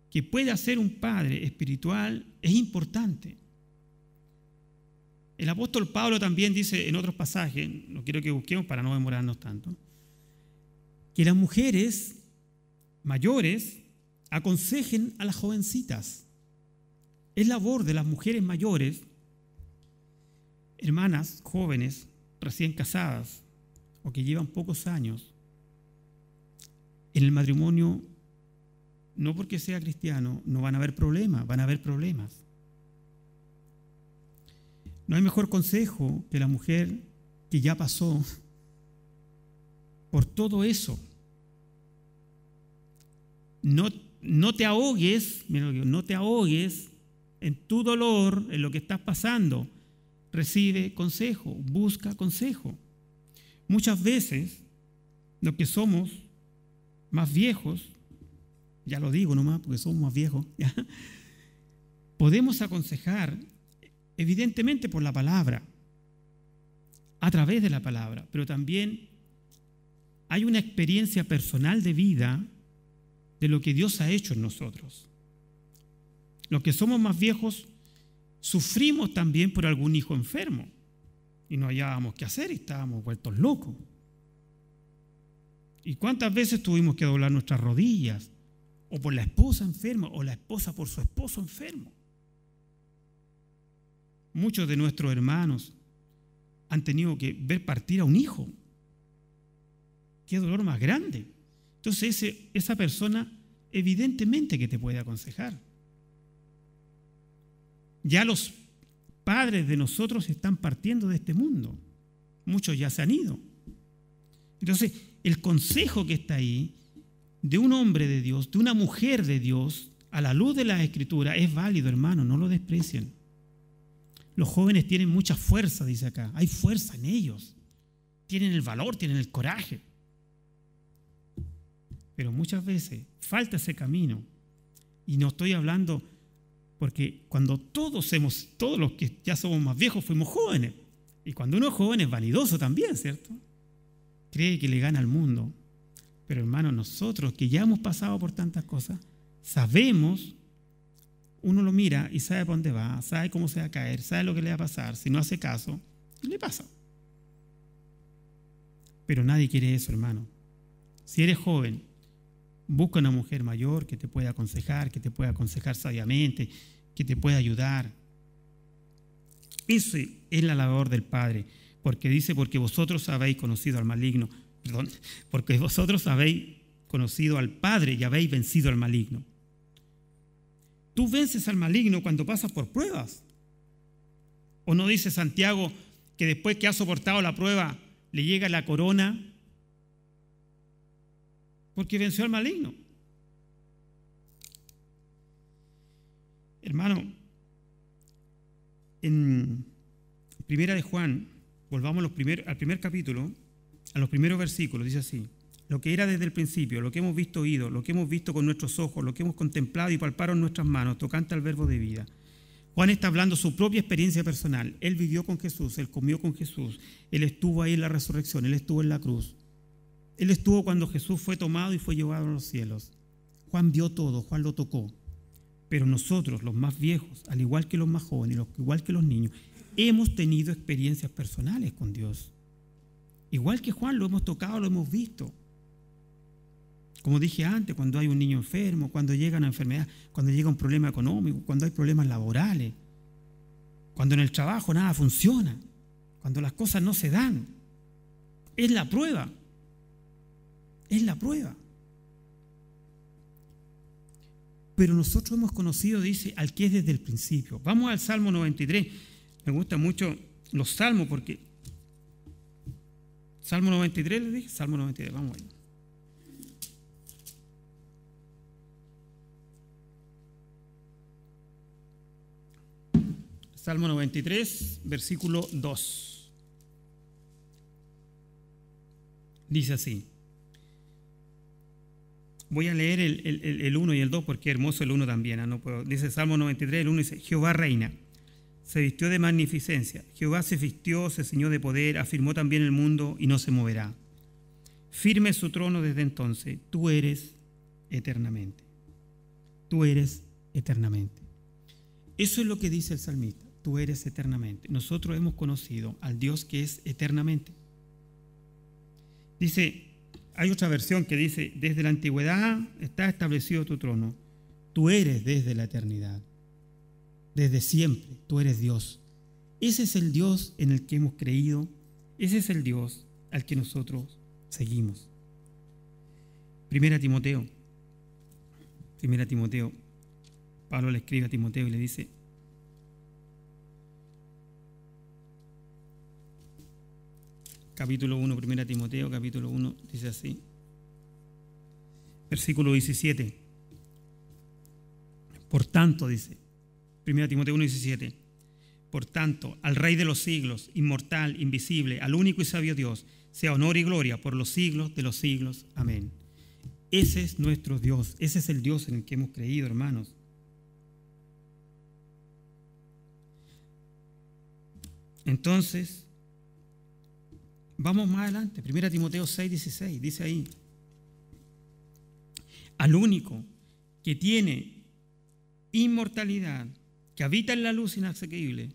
que puede hacer un padre espiritual es importante. El apóstol Pablo también dice en otros pasajes, no quiero que busquemos para no demorarnos tanto, que las mujeres mayores aconsejen a las jovencitas es labor de las mujeres mayores, hermanas jóvenes, recién casadas o que llevan pocos años en el matrimonio, no porque sea cristiano, no van a haber problemas, van a haber problemas. No hay mejor consejo que la mujer que ya pasó por todo eso. No, no te ahogues, no te ahogues en tu dolor, en lo que estás pasando, recibe consejo, busca consejo. Muchas veces, los que somos más viejos, ya lo digo nomás porque somos más viejos, <laughs> podemos aconsejar, evidentemente por la palabra, a través de la palabra, pero también hay una experiencia personal de vida de lo que Dios ha hecho en nosotros los que somos más viejos sufrimos también por algún hijo enfermo y no hallábamos qué hacer y estábamos vueltos locos. ¿Y cuántas veces tuvimos que doblar nuestras rodillas? O por la esposa enferma, o la esposa por su esposo enfermo. Muchos de nuestros hermanos han tenido que ver partir a un hijo. Qué dolor más grande. Entonces esa persona evidentemente que te puede aconsejar. Ya los padres de nosotros están partiendo de este mundo. Muchos ya se han ido. Entonces, el consejo que está ahí de un hombre de Dios, de una mujer de Dios, a la luz de la escritura, es válido, hermano, no lo desprecien. Los jóvenes tienen mucha fuerza, dice acá. Hay fuerza en ellos. Tienen el valor, tienen el coraje. Pero muchas veces falta ese camino. Y no estoy hablando porque cuando todos hemos, todos los que ya somos más viejos, fuimos jóvenes. Y cuando uno es joven es vanidoso también, ¿cierto? Cree que le gana al mundo. Pero hermano nosotros que ya hemos pasado por tantas cosas, sabemos, uno lo mira y sabe por dónde va, sabe cómo se va a caer, sabe lo que le va a pasar, si no hace caso, le pasa. Pero nadie quiere eso, hermano. Si eres joven Busca una mujer mayor que te pueda aconsejar, que te pueda aconsejar sabiamente, que te pueda ayudar. Esa es la labor del Padre, porque dice, porque vosotros habéis conocido al maligno, perdón, <laughs> porque vosotros habéis conocido al Padre y habéis vencido al maligno. Tú vences al maligno cuando pasas por pruebas. ¿O no dice Santiago que después que ha soportado la prueba le llega la corona porque venció al maligno. Hermano, en Primera de Juan, volvamos al primer capítulo, a los primeros versículos, dice así, lo que era desde el principio, lo que hemos visto oído, lo que hemos visto con nuestros ojos, lo que hemos contemplado y palparon nuestras manos, tocante al verbo de vida. Juan está hablando su propia experiencia personal. Él vivió con Jesús, él comió con Jesús, él estuvo ahí en la resurrección, él estuvo en la cruz. Él estuvo cuando Jesús fue tomado y fue llevado a los cielos. Juan vio todo, Juan lo tocó. Pero nosotros, los más viejos, al igual que los más jóvenes, igual que los niños, hemos tenido experiencias personales con Dios. Igual que Juan, lo hemos tocado, lo hemos visto. Como dije antes, cuando hay un niño enfermo, cuando llega una enfermedad, cuando llega un problema económico, cuando hay problemas laborales, cuando en el trabajo nada funciona, cuando las cosas no se dan. Es la prueba. Es la prueba. Pero nosotros hemos conocido, dice, al que es desde el principio. Vamos al Salmo 93. Me gustan mucho los salmos porque... Salmo 93, le dije, Salmo 93, vamos ahí. Salmo 93, versículo 2. Dice así. Voy a leer el, 1 y el 2 porque hermoso el 1 también. ¿ah? ¿no? Dice Salmo 93, el 1 dice, Jehová reina. Se vistió de magnificencia. Jehová se vistió, se ceñó de poder, afirmó también el mundo y no se moverá. Firme su trono desde entonces. Tú eres eternamente. Tú eres eternamente. Eso es lo que dice el salmista. Tú eres eternamente. Nosotros hemos conocido al Dios que es eternamente. Dice, hay otra versión que dice, desde la antigüedad está establecido tu trono. Tú eres desde la eternidad. Desde siempre, tú eres Dios. Ese es el Dios en el que hemos creído. Ese es el Dios al que nosotros seguimos. Primera Timoteo. Primera Timoteo. Pablo le escribe a Timoteo y le dice, capítulo 1, 1 Timoteo, capítulo 1, dice así. Versículo 17. Por tanto, dice, 1 Timoteo 1, 17. Por tanto, al Rey de los siglos, inmortal, invisible, al único y sabio Dios, sea honor y gloria por los siglos de los siglos. Amén. Ese es nuestro Dios, ese es el Dios en el que hemos creído, hermanos. Entonces, Vamos más adelante, 1 Timoteo 6, 16, dice ahí, al único que tiene inmortalidad, que habita en la luz inasequible,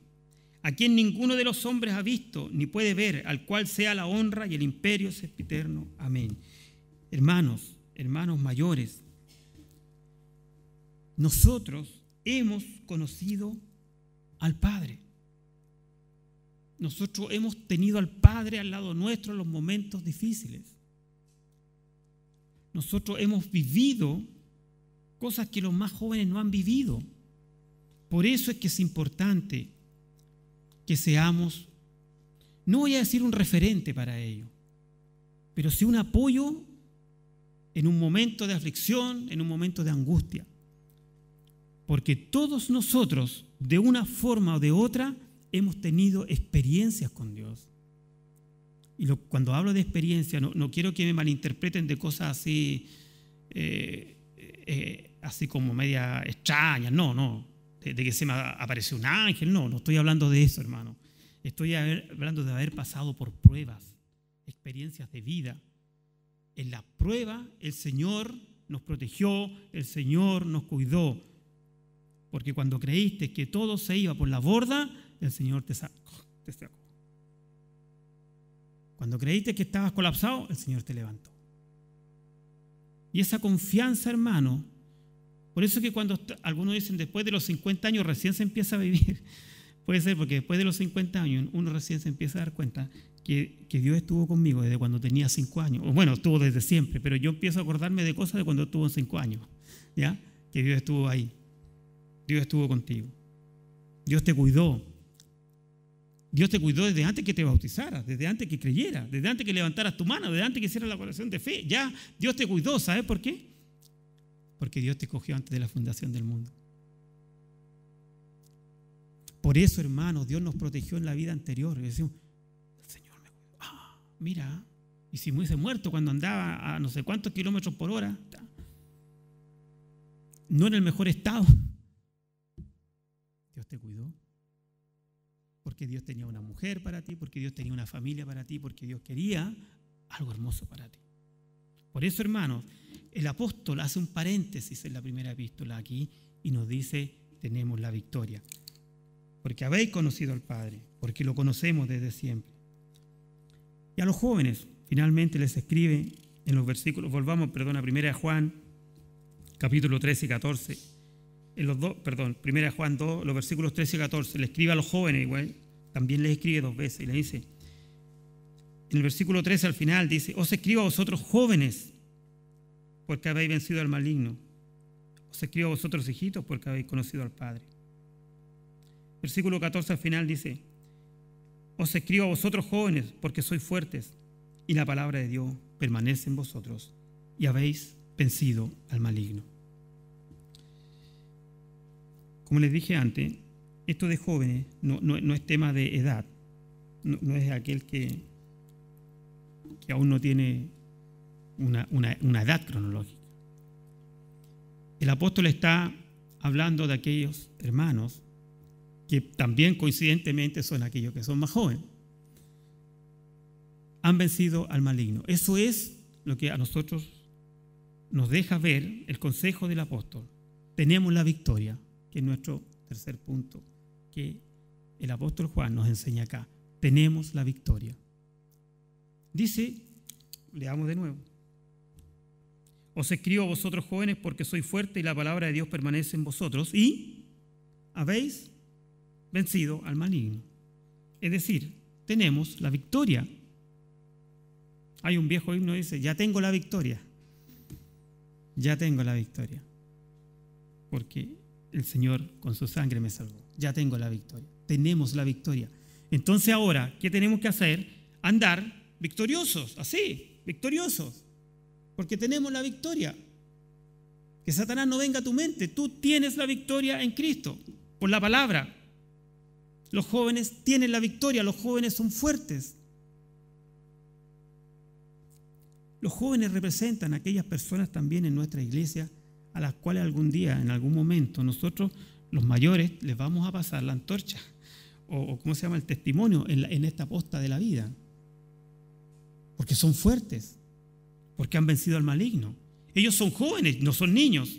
a quien ninguno de los hombres ha visto ni puede ver, al cual sea la honra y el imperio eterno. Amén. Hermanos, hermanos mayores, nosotros hemos conocido al Padre. Nosotros hemos tenido al Padre al lado nuestro en los momentos difíciles. Nosotros hemos vivido cosas que los más jóvenes no han vivido. Por eso es que es importante que seamos, no voy a decir un referente para ello, pero sí un apoyo en un momento de aflicción, en un momento de angustia. Porque todos nosotros, de una forma o de otra, hemos tenido experiencias con Dios. Y cuando hablo de experiencia, no, quiero que me malinterpreten de cosas así, eh, eh, así como media extrañas, no, no, de, que se me apareció un ángel, no, no estoy hablando de eso, hermano. Estoy hablando de haber pasado por pruebas, experiencias de vida. En la prueba el Señor nos protegió, el Señor nos cuidó. Porque cuando creíste que todo se iba por la borda, el Señor te sacó. Te Cuando creíste que estabas colapsado, el Señor te levantó. Y esa confianza, hermano, por eso que cuando algunos dicen después de los 50 años recién se empieza a vivir, <laughs> puede ser porque después de los 50 años uno recién se empieza a dar cuenta que, que Dios estuvo conmigo desde cuando tenía 5 años, o bueno, estuvo desde siempre, pero yo empiezo a acordarme de cosas de cuando estuvo en 5 años, ¿ya? Que Dios estuvo ahí, Dios estuvo contigo, Dios te cuidó, Dios te cuidó desde antes que te bautizaras, desde antes que creyeras, desde antes que levantaras tu mano, desde antes que hicieras la oración de fe. Ya Dios te cuidó, ¿sabes por qué? Porque Dios te cogió antes de la fundación del mundo. Por eso, hermano, Dios nos protegió en la vida anterior. decimos, el Señor me cuidó. Ah, mira, y si me hubiese muerto cuando andaba a no sé cuántos kilómetros por hora, no en el mejor estado. Dios te cuidó que Dios tenía una mujer para ti, porque Dios tenía una familia para ti, porque Dios quería algo hermoso para ti. Por eso, hermanos, el apóstol hace un paréntesis en la primera epístola aquí y nos dice, tenemos la victoria, porque habéis conocido al Padre, porque lo conocemos desde siempre. Y a los jóvenes, finalmente les escribe en los versículos, volvamos, perdón, a 1 Juan, capítulo 13 y 14. En los dos, perdón, 1 Juan 2, los versículos 13 y 14, le escribe a los jóvenes igual, también les escribe dos veces y le dice, en el versículo 13 al final dice, os escribo a vosotros jóvenes porque habéis vencido al maligno, os escribo a vosotros hijitos porque habéis conocido al Padre. Versículo 14 al final dice, os escribo a vosotros jóvenes porque sois fuertes y la palabra de Dios permanece en vosotros y habéis vencido al maligno. Como les dije antes, esto de jóvenes no, es tema de edad, no, es aquel que, que, aún no tiene una, una edad cronológica. El apóstol está hablando de aquellos hermanos que también coincidentemente son aquellos que son más jóvenes. Han vencido al maligno. Eso es lo que a nosotros nos deja ver el consejo del apóstol. Tenemos la victoria, que es nuestro tercer punto que el apóstol Juan nos enseña acá. Tenemos la victoria. Dice, leamos de nuevo. Os escribo a vosotros jóvenes porque soy fuerte y la palabra de Dios permanece en vosotros y habéis vencido al maligno. Es decir, tenemos la victoria. Hay un viejo himno que dice, ya tengo la victoria. Ya tengo la victoria. Porque el Señor con su sangre me salvó. Ya tengo la victoria. Tenemos la victoria. Entonces ahora, ¿qué tenemos que hacer? Andar victoriosos, así, victoriosos. Porque tenemos la victoria. Que Satanás no venga a tu mente. Tú tienes la victoria en Cristo, por la palabra. Los jóvenes tienen la victoria, los jóvenes son fuertes. Los jóvenes representan a aquellas personas también en nuestra iglesia a las cuales algún día, en algún momento, nosotros, los mayores, les vamos a pasar la antorcha, o, como cómo se llama, el testimonio en, en esta posta de la vida. Porque son fuertes, porque han vencido al maligno. Ellos son jóvenes, no son niños.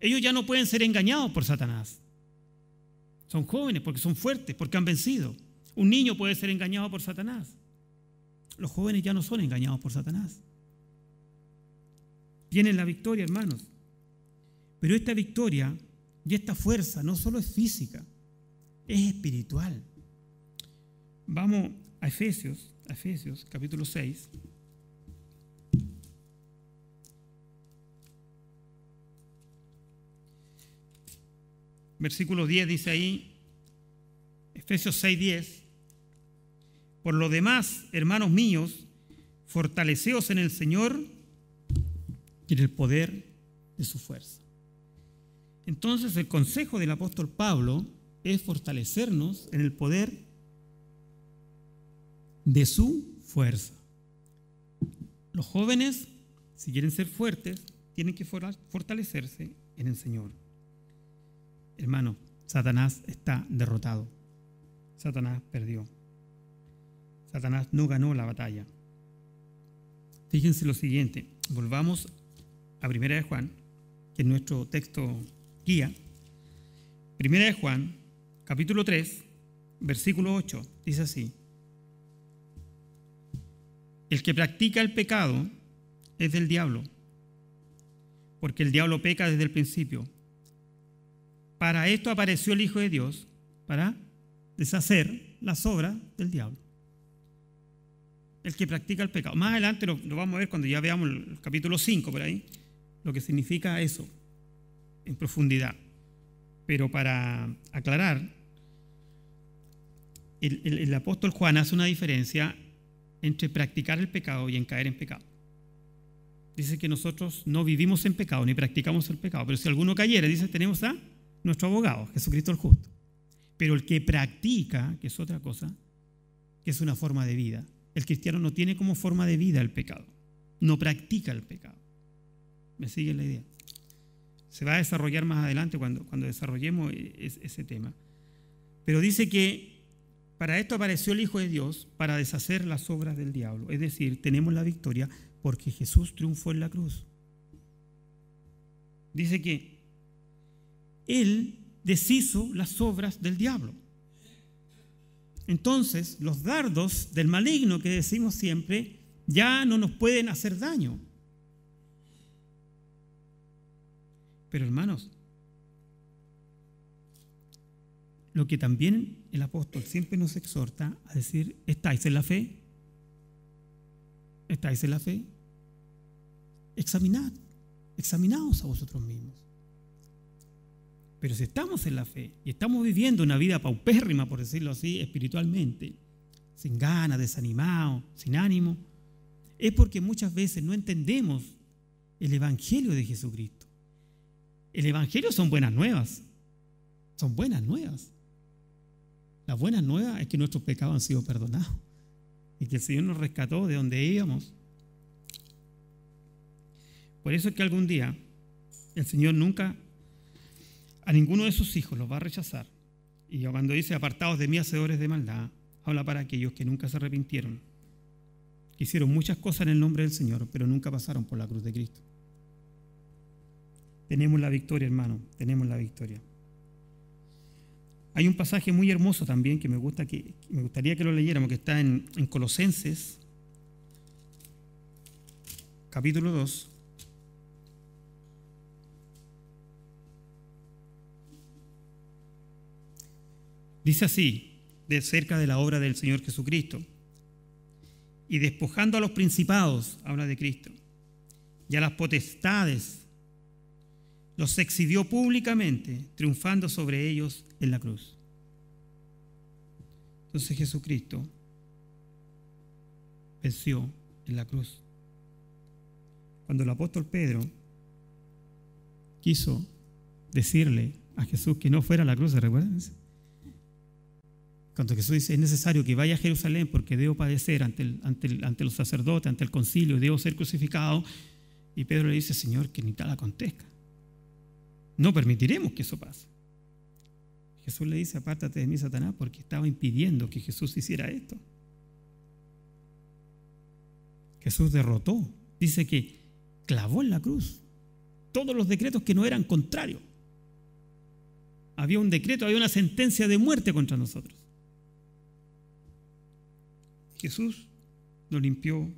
Ellos ya no pueden ser engañados por Satanás. Son jóvenes porque son fuertes, porque han vencido. Un niño puede ser engañado por Satanás. Los jóvenes ya no son engañados por Satanás. Tienen la victoria, hermanos. Pero esta victoria y esta fuerza no solo es física, es espiritual. Vamos a Efesios, a Efesios capítulo 6. Versículo 10 dice ahí, Efesios 6, 10. Por lo demás, hermanos míos, fortaleceos en el Señor y en el poder de su fuerza. Entonces el consejo del apóstol Pablo es fortalecernos en el poder de su fuerza. Los jóvenes, si quieren ser fuertes, tienen que fortalecerse en el Señor. Hermano, Satanás está derrotado. Satanás perdió. Satanás no ganó la batalla. Fíjense lo siguiente, volvamos a Primera de Juan, que es nuestro texto guía. Primera de Juan, capítulo 3, versículo 8, dice así. El que practica el pecado es del diablo, porque el diablo peca desde el principio. Para esto apareció el Hijo de Dios, para deshacer las obras del diablo. El que practica el pecado. Más adelante lo, lo vamos a ver cuando ya veamos el capítulo 5 por ahí, lo que significa eso en profundidad. Pero para aclarar, el, apóstol Juan hace una diferencia entre practicar el pecado y en caer en pecado. Dice que nosotros no vivimos en pecado ni practicamos el pecado, pero si alguno cayera, dice, tenemos a nuestro abogado, Jesucristo el justo. Pero el que practica, que es otra cosa, que es una forma de vida, el cristiano no tiene como forma de vida el pecado, no practica el pecado. ¿Me sigue la idea? Se va a desarrollar más adelante cuando, cuando desarrollemos e, ese tema. Pero dice que para esto apareció el Hijo de Dios, para deshacer las obras del diablo. Es decir, tenemos la victoria porque Jesús triunfó en la cruz. Dice que Él deshizo las obras del diablo. Entonces, los dardos del maligno que decimos siempre ya no nos pueden hacer daño. Pero hermanos, lo que también el apóstol siempre nos exhorta a decir, ¿estáis en la fe? ¿Estáis en la fe? Examinad, examinaos a vosotros mismos. Pero si estamos en la fe y estamos viviendo una vida paupérrima, por decirlo así, espiritualmente, sin ganas, desanimados, sin ánimo, es porque muchas veces no entendemos el Evangelio de Jesucristo. El Evangelio son buenas nuevas. Son buenas nuevas. La buena nueva es que nuestros pecados han sido perdonados y que el Señor nos rescató de donde íbamos. Por eso es que algún día el Señor nunca a ninguno de sus hijos los va a rechazar. Y cuando dice apartados de mí, hacedores de maldad, habla para aquellos que nunca se arrepintieron, que hicieron muchas cosas en el nombre del Señor, pero nunca pasaron por la cruz de Cristo. Tenemos la victoria, hermano, tenemos la victoria. Hay un pasaje muy hermoso también que me, gusta que, me gustaría que lo leyéramos, que está en, en Colosenses, capítulo 2. Dice así, de cerca de la obra del Señor Jesucristo. Y despojando a los principados, habla de Cristo, y a las potestades, los exhibió públicamente, triunfando sobre ellos en la cruz. Entonces Jesucristo venció en la cruz. Cuando el apóstol Pedro quiso decirle a Jesús que no fuera a la cruz, ¿se Cuando Jesús dice, es necesario que vaya a Jerusalén porque debo padecer ante, ante los sacerdotes, ante el concilio, y debo ser crucificado. Y Pedro le dice, Señor, que ni tal acontezca. No permitiremos que eso pase. Jesús le dice, apártate de mí, Satanás, porque estaba impidiendo que Jesús hiciera esto. Jesús derrotó, dice que clavó en la cruz todos los decretos que no eran contrarios. Había un decreto, había una sentencia de muerte contra nosotros. Jesús lo limpió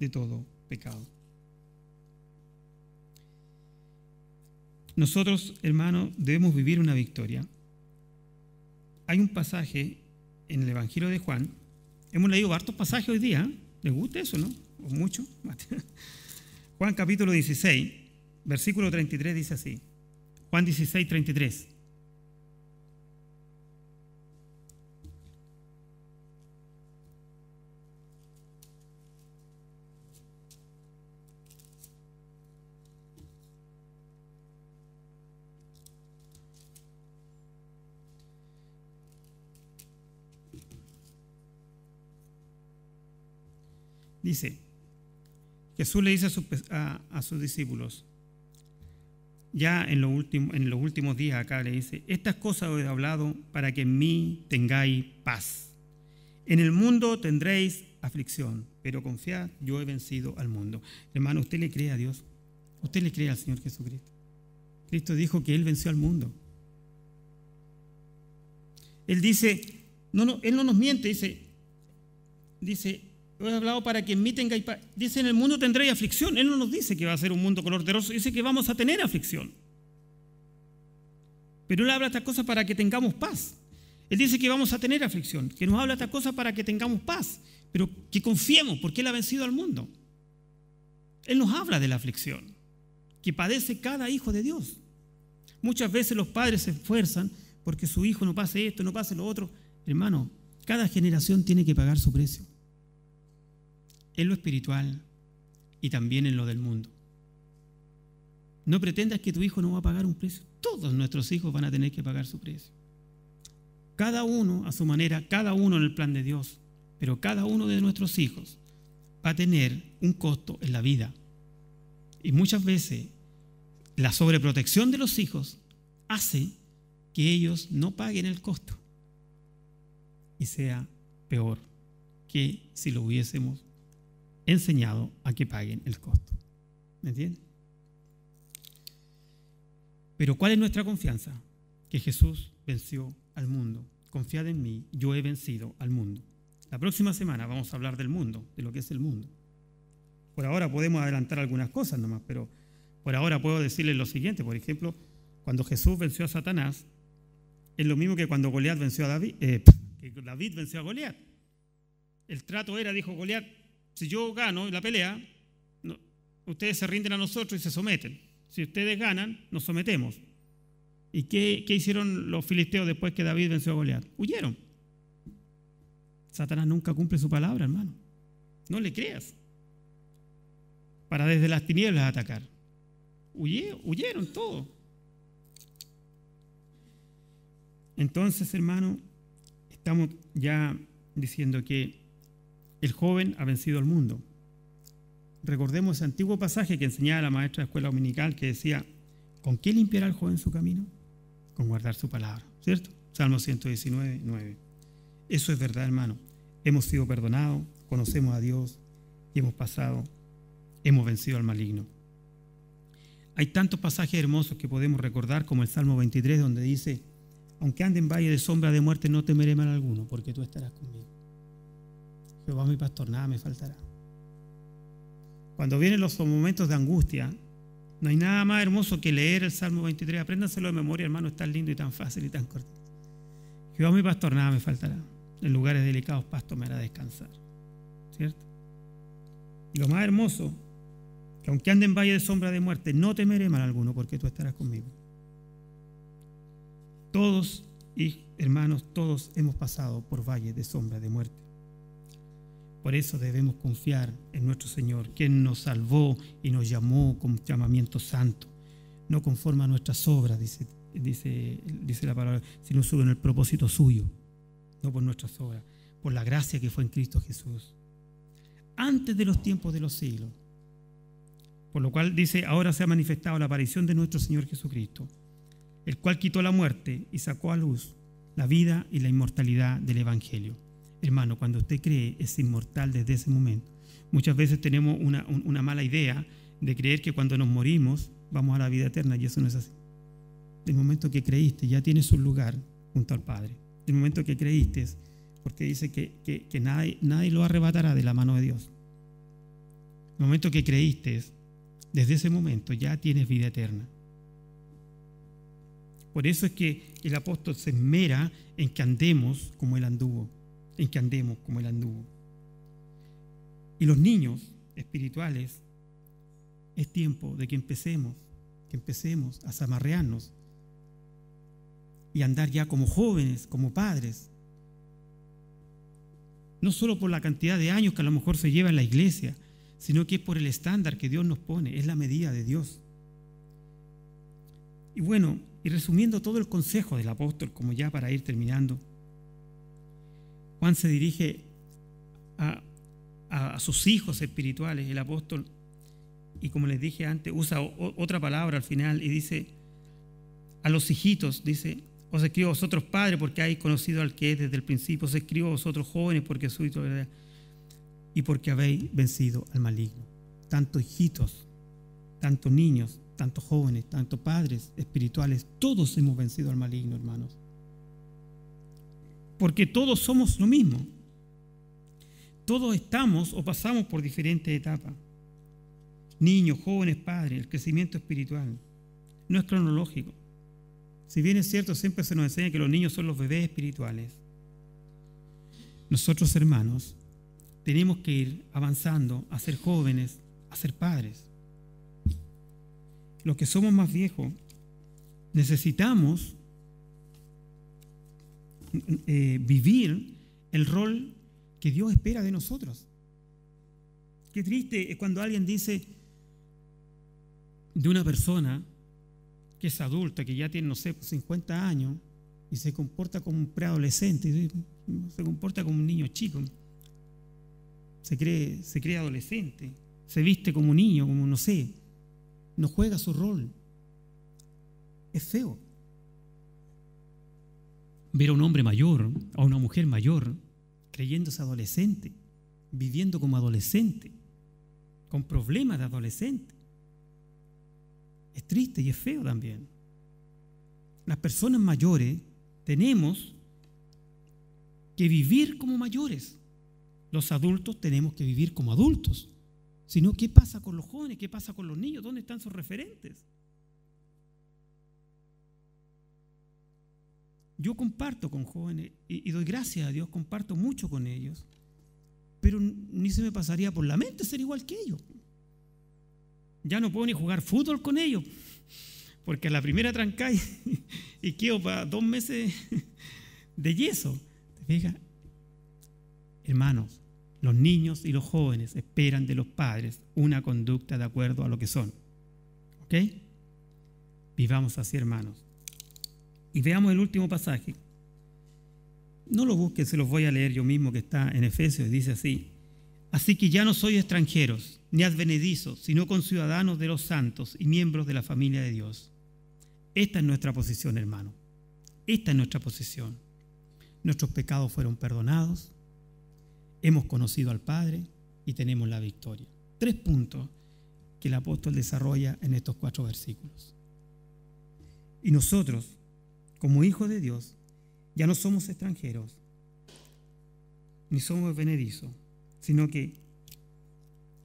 de todo pecado. Nosotros, hermanos, debemos vivir una victoria. Hay un pasaje en el Evangelio de Juan. Hemos leído varios pasajes hoy día. ¿eh? ¿Les gusta eso, no? ¿O mucho? <laughs> Juan capítulo 16, versículo 33 dice así. Juan 16, 33. Dice, Jesús le dice a, sus discípulos, ya en, en los últimos días acá le dice, estas cosas os he hablado para que en mí tengáis paz. En el mundo tendréis aflicción, pero confiad, yo he vencido al mundo. Hermano, usted le cree a Dios, usted le cree al Señor Jesucristo. Cristo dijo que Él venció al mundo. Él dice, no, no, Él no nos miente, dice, dice, lo he hablado para que en mí tenga... Dice, en el mundo tendré aflicción. Él no nos dice que va a ser un mundo color de rosa, dice que vamos a tener aflicción. Pero Él habla estas cosas para que tengamos paz. Él dice que vamos a tener aflicción, que nos habla estas cosas para que tengamos paz, pero que confiemos, porque Él ha vencido al mundo. Él nos habla de la aflicción, que padece cada hijo de Dios. Muchas veces los padres se esfuerzan porque su hijo no pase esto, no pase lo otro. Hermano, cada generación tiene que pagar su precio en lo espiritual y también en lo del mundo. No pretendas que tu hijo no va a pagar un precio. Todos nuestros hijos van a tener que pagar su precio. Cada uno a su manera, cada uno en el plan de Dios, pero cada uno de nuestros hijos va a tener un costo en la vida. Y muchas veces la sobreprotección de los hijos hace que ellos no paguen el costo y sea peor que si lo hubiésemos enseñado a que paguen el costo. ¿Me entiendes? Pero ¿cuál es nuestra confianza? Que Jesús venció al mundo. Confiad en mí, yo he vencido al mundo. La próxima semana vamos a hablar del mundo, de lo que es el mundo. Por ahora podemos adelantar algunas cosas nomás, pero por ahora puedo decirles lo siguiente. Por ejemplo, cuando Jesús venció a Satanás, es lo mismo que cuando Goliat venció a David, eh, que David venció a Goliat. El trato era, dijo Goliat, si yo gano la pelea, ustedes se rinden a nosotros y se someten. Si ustedes ganan, nos sometemos. ¿Y qué, hicieron los filisteos después que David venció a Goliat? Huyeron. Satanás nunca cumple su palabra, hermano. No le creas. Para desde las tinieblas atacar. Huye, huyeron todos. Entonces, hermano, estamos ya diciendo que el joven ha vencido al mundo. Recordemos ese antiguo pasaje que enseñaba la maestra de escuela dominical que decía, ¿con qué limpiará el joven su camino? Con guardar su palabra, ¿cierto? Salmo 119, 9. Eso es verdad, hermano. Hemos sido perdonados, conocemos a Dios y hemos pasado, hemos vencido al maligno. Hay tantos pasajes hermosos que podemos recordar, como el Salmo 23, donde dice, aunque ande en valle de sombra de muerte, no temeré mal alguno, porque tú estarás conmigo. Jehová mi pastor, nada me faltará. Cuando vienen los momentos de angustia, no hay nada más hermoso que leer el Salmo 23. Apréndanselo de memoria, hermano, es tan lindo y tan fácil y tan corto. Jehová mi pastor, nada me faltará. En lugares delicados pasto me hará descansar. ¿Cierto? Y lo más hermoso, que aunque ande en valle de sombra de muerte, no temeré mal alguno porque tú estarás conmigo. Todos, y hermanos, todos hemos pasado por valle de sombra de muerte. Por eso debemos confiar en nuestro Señor, quien nos salvó y nos llamó con llamamiento santo. No conforma a nuestras obras, dice, dice, la palabra, sino en el propósito suyo, no por nuestras obras, por la gracia que fue en Cristo Jesús. Antes de los tiempos de los siglos. Por lo cual dice, ahora se ha manifestado la aparición de nuestro Señor Jesucristo, el cual quitó la muerte y sacó a luz la vida y la inmortalidad del Evangelio hermano, cuando usted cree, es inmortal desde ese momento. Muchas veces tenemos una, mala idea de creer que cuando nos morimos vamos a la vida eterna y eso no es así. el momento que creíste ya tienes un lugar junto al Padre. el momento que creíste, porque dice que, nadie, lo arrebatará de la mano de Dios. El momento que creíste, desde ese momento ya tienes vida eterna. Por eso es que el apóstol se esmera en que andemos como él anduvo en que andemos como el anduvo. Y los niños espirituales, es tiempo de que empecemos, que empecemos a zamarrearnos y andar ya como jóvenes, como padres. No solo por la cantidad de años que a lo mejor se lleva en la iglesia, sino que es por el estándar que Dios nos pone, es la medida de Dios. Y bueno, y resumiendo todo el consejo del apóstol, como ya para ir terminando, Juan se dirige a, sus hijos espirituales, el apóstol, y como les dije antes, usa otra palabra al final y dice, a los hijitos, dice, os escribo a vosotros padres porque habéis conocido al que es desde el principio, os escribo vosotros jóvenes porque sois verdad y porque habéis vencido al maligno. Tanto hijitos, tanto niños, tanto jóvenes, tanto padres espirituales, todos hemos vencido al maligno, hermanos porque todos somos lo mismo. Todos estamos o pasamos por diferentes etapas. Niños, jóvenes, padres, el crecimiento espiritual. No es cronológico. Si bien es cierto, siempre se nos enseña que los niños son los bebés espirituales. Nosotros, hermanos, tenemos que ir avanzando a ser jóvenes, a ser padres. Los que somos más viejos, necesitamos eh, vivir el rol que Dios espera de nosotros. Qué triste es cuando alguien dice de una persona que es adulta, que ya tiene, no sé, 50 años, y se comporta como un preadolescente, se comporta como un niño chico, se cree, se cree adolescente, se viste como un niño, como no sé, no juega su rol. Es feo ver a un hombre mayor, a una mujer mayor, creyéndose adolescente, viviendo como adolescente, con problemas de adolescente. Es triste y es feo también. Las personas mayores tenemos que vivir como mayores. Los adultos tenemos que vivir como adultos. Si no, ¿qué pasa con los jóvenes? ¿Qué pasa con los niños? ¿Dónde están sus referentes? Yo comparto con jóvenes y, doy gracias a Dios, comparto mucho con ellos, pero ni se me pasaría por la mente ser igual que ellos. Ya no puedo ni jugar fútbol con ellos, porque a la primera trancáis y quedo para dos meses de yeso. Hermanos, los niños y los jóvenes esperan de los padres una conducta de acuerdo a lo que son. ¿Ok? Vivamos así, hermanos. Y veamos el último pasaje. No lo busquen, se los voy a leer yo mismo que está en Efesios, dice así. Así que ya no soy extranjeros ni advenedizos, sino con ciudadanos de los santos y miembros de la familia de Dios. Esta es nuestra posición, hermano. Esta es nuestra posición. Nuestros pecados fueron perdonados, hemos conocido al Padre y tenemos la victoria. Tres puntos que el apóstol desarrolla en estos cuatro versículos. Y nosotros como hijos de Dios, ya no somos extranjeros, ni somos benedizos, sino que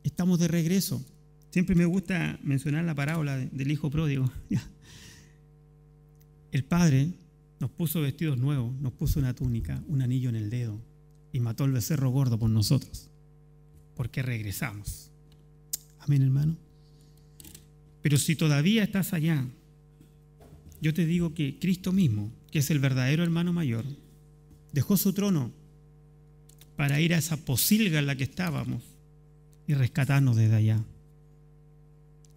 estamos de regreso. Siempre me gusta mencionar la parábola del hijo pródigo. <laughs> El padre nos puso vestidos nuevos, nos puso una túnica, un anillo en el dedo y mató el becerro gordo por nosotros, porque regresamos. Amén, hermano. Pero si todavía estás allá, yo te digo que Cristo mismo, que es el verdadero hermano mayor, dejó su trono para ir a esa posilga en la que estábamos y rescatarnos desde allá.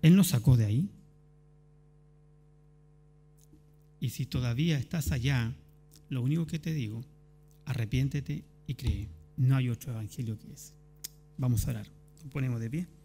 Él nos sacó de ahí. Y si todavía estás allá, lo único que te digo, arrepiéntete y cree. No hay otro evangelio que ese. Vamos a orar. Nos ponemos de pie.